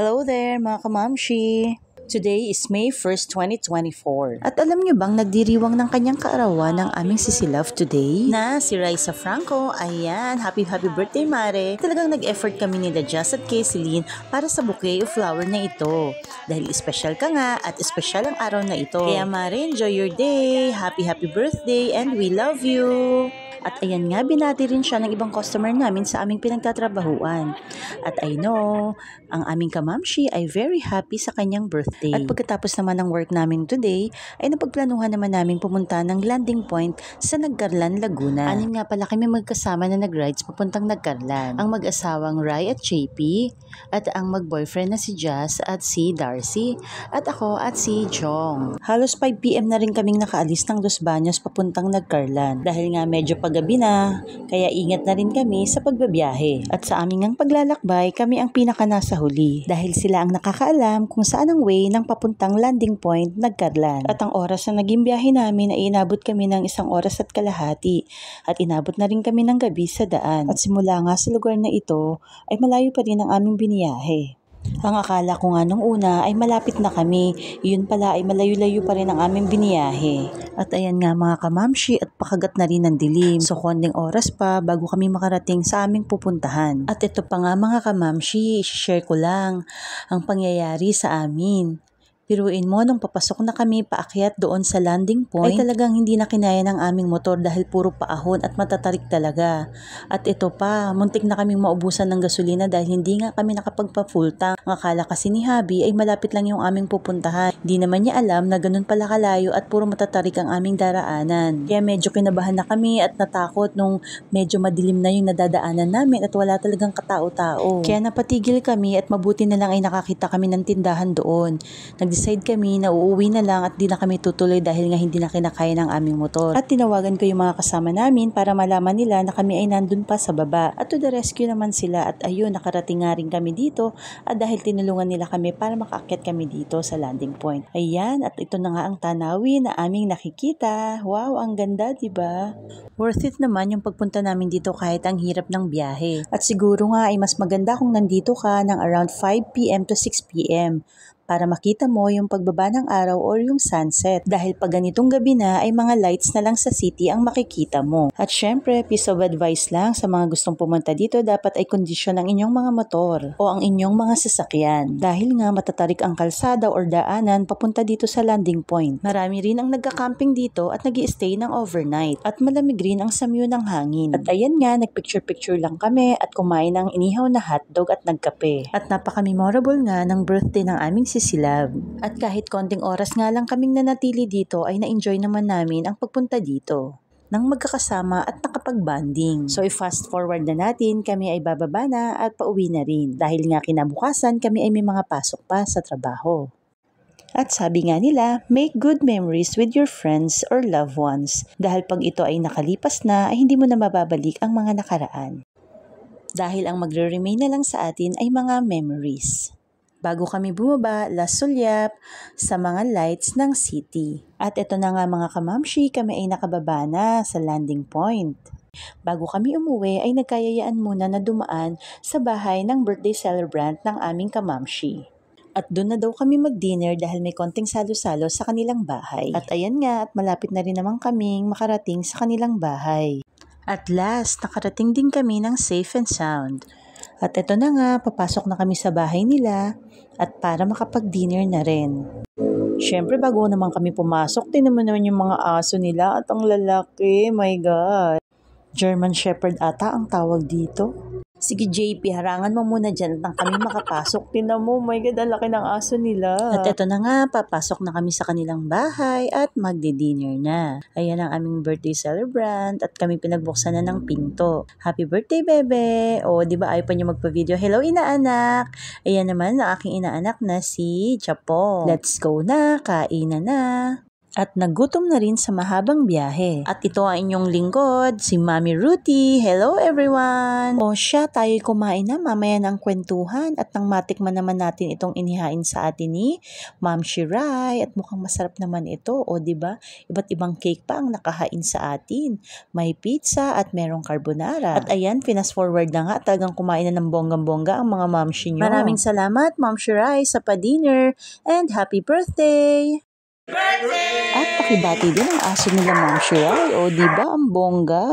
Hello there mga kamamshi! Today is May 1st, 2024. At alam nyo bang nagdiriwang ng kanyang kaarawan ng aming Sisi Love today? Na si Raisa Franco, ayan, happy happy birthday mare. Talagang nag-effort kami ni The Jess at Kayceline para sa bouquet of flower na ito. Dahil special ka nga at special ang araw na ito. Kaya mare, enjoy your day, happy happy birthday and we love you! At ayan nga, binati rin siya ng ibang customer namin sa aming pinagtatrabahuan. At I know, ang aming kamamshi ay very happy sa kanyang birthday. At pagkatapos naman ng work namin today, ay napagplanuhan naman namin pumunta ng landing point sa Nagkarlan, Laguna. Anim nga pala kami magkasama na nag-rides papuntang Nagkarlan. Ang mag-asawang Rai at JP, at ang mag-boyfriend na si Jazz at si Darcy, at ako at si Jong. Halos 5pm na rin kaming nakaalis ng Dos Baños papuntang Nagkarlan dahil nga medyo pag pagabi na, kaya ingat na rin kami sa pagbabiyahe. At sa aming ang paglalakbay, kami ang pinaka nasa huli dahil sila ang nakakaalam kung saan ang way ng papuntang landing point nagkadlan. At ang oras na naging biyahe namin ay inabot kami ng isang oras at kalahati at inabot na rin kami ng gabi sa daan. At simula nga sa lugar na ito ay malayo pa rin ang aming biniyahe. Ang akala ko nga nung una ay malapit na kami, yun pala ay malayo-layo pa rin ang aming biniyahe. At ayan nga mga kamamshi at pakagat na rin ng dilim. So konting oras pa bago kami makarating sa aming pupuntahan. At ito pa nga mga kamamshi, share ko lang ang pangyayari sa amin. Piruin mo, nung papasok na kami paakyat doon sa landing point, ay talagang hindi na kinaya ng aming motor dahil puro paahon at matatarik talaga. At ito pa, muntik na kaming maubusan ng gasolina dahil hindi nga kami nakapagpa-full tank. Ang akala kasi ni Habi ay malapit lang yung aming pupuntahan. Hindi naman niya alam na ganun pala kalayo at puro matatarik ang aming daraanan. Kaya medyo kinabahan na kami at natakot nung medyo madilim na yung nadadaanan namin at wala talagang katao-tao. Kaya napatigil kami at mabuti na lang ay nakakita kami ng tindahan doon. Nag nag-decide kami na uuwi na lang at di na kami tutuloy dahil nga hindi na kinakaya ng aming motor. At tinawagan ko yung mga kasama namin para malaman nila na kami ay nandun pa sa baba. At to the rescue naman sila at ayun, nakarating nga rin kami dito at dahil tinulungan nila kami para makaakyat kami dito sa landing point. Ayan, at ito na nga ang tanawin na aming nakikita. Wow, ang ganda, di ba? Worth it naman yung pagpunta namin dito kahit ang hirap ng biyahe. At siguro nga ay mas maganda kung nandito ka ng around 5pm to 6pm para makita mo yung pagbaba ng araw or yung sunset. Dahil pag ganitong gabi na ay mga lights na lang sa city ang makikita mo. At syempre, piece of advice lang sa mga gustong pumunta dito dapat ay kondisyon ng inyong mga motor o ang inyong mga sasakyan. Dahil nga matatarik ang kalsada or daanan papunta dito sa landing point. Marami rin ang nagka-camping dito at nag stay ng overnight. At malamig rin ang samyo ng hangin. At ayan nga, nagpicture-picture lang kami at kumain ng inihaw na hotdog at nagkape. At napaka-memorable nga ng birthday ng aming sister kasi si Lab. At kahit konting oras nga lang kaming nanatili dito ay na-enjoy naman namin ang pagpunta dito nang magkakasama at nakapag-banding. So i-fast forward na natin, kami ay bababa na at pauwi na rin dahil nga kinabukasan kami ay may mga pasok pa sa trabaho. At sabi nga nila, make good memories with your friends or loved ones dahil pag ito ay nakalipas na ay hindi mo na mababalik ang mga nakaraan. Dahil ang magre-remain na lang sa atin ay mga memories bago kami bumaba La Sulyap sa mga lights ng city. At ito na nga mga kamamshi, kami ay nakababa na sa landing point. Bago kami umuwi ay nagkayayaan muna na dumaan sa bahay ng birthday celebrant ng aming kamamshi. At doon na daw kami mag-dinner dahil may konting salo-salo sa kanilang bahay. At ayan nga at malapit na rin naman kaming makarating sa kanilang bahay. At last, nakarating din kami ng safe and sound. At eto na nga, papasok na kami sa bahay nila at para makapag-dinner na rin. Siyempre, bago naman kami pumasok, tinaman naman yung mga aso nila at ang lalaki, my God. German Shepherd ata ang tawag dito. Sige JP, harangan mo muna dyan nang kami makapasok. Tinan mo, my God, ang laki ng aso nila. At eto na nga, papasok na kami sa kanilang bahay at magdi-dinner na. Ayan ang aming birthday celebrant at kami pinagbuksan na ng pinto. Happy birthday, bebe! O, di ba ayaw pa niyo magpa-video? Hello, inaanak! Ayan naman ang aking inaanak na si Chapo. Let's go na, kainan na! at nagutom na rin sa mahabang biyahe. At ito ang inyong lingkod, si Mami Ruti. Hello everyone! O siya, tayo kumain na mamaya ng kwentuhan at nang matikman naman natin itong inihain sa atin ni Ma'am Shirai at mukhang masarap naman ito. O ba diba? iba't ibang cake pa ang nakahain sa atin. May pizza at merong carbonara. At ayan, pinas forward na nga talagang kumain na ng bonggang-bongga ang mga Ma'am Shinyo. Maraming salamat Ma'am Shirai sa pa-dinner and happy birthday! At pakibati din ang aso nila Ma'am Shirai. O, di ba ang bongga?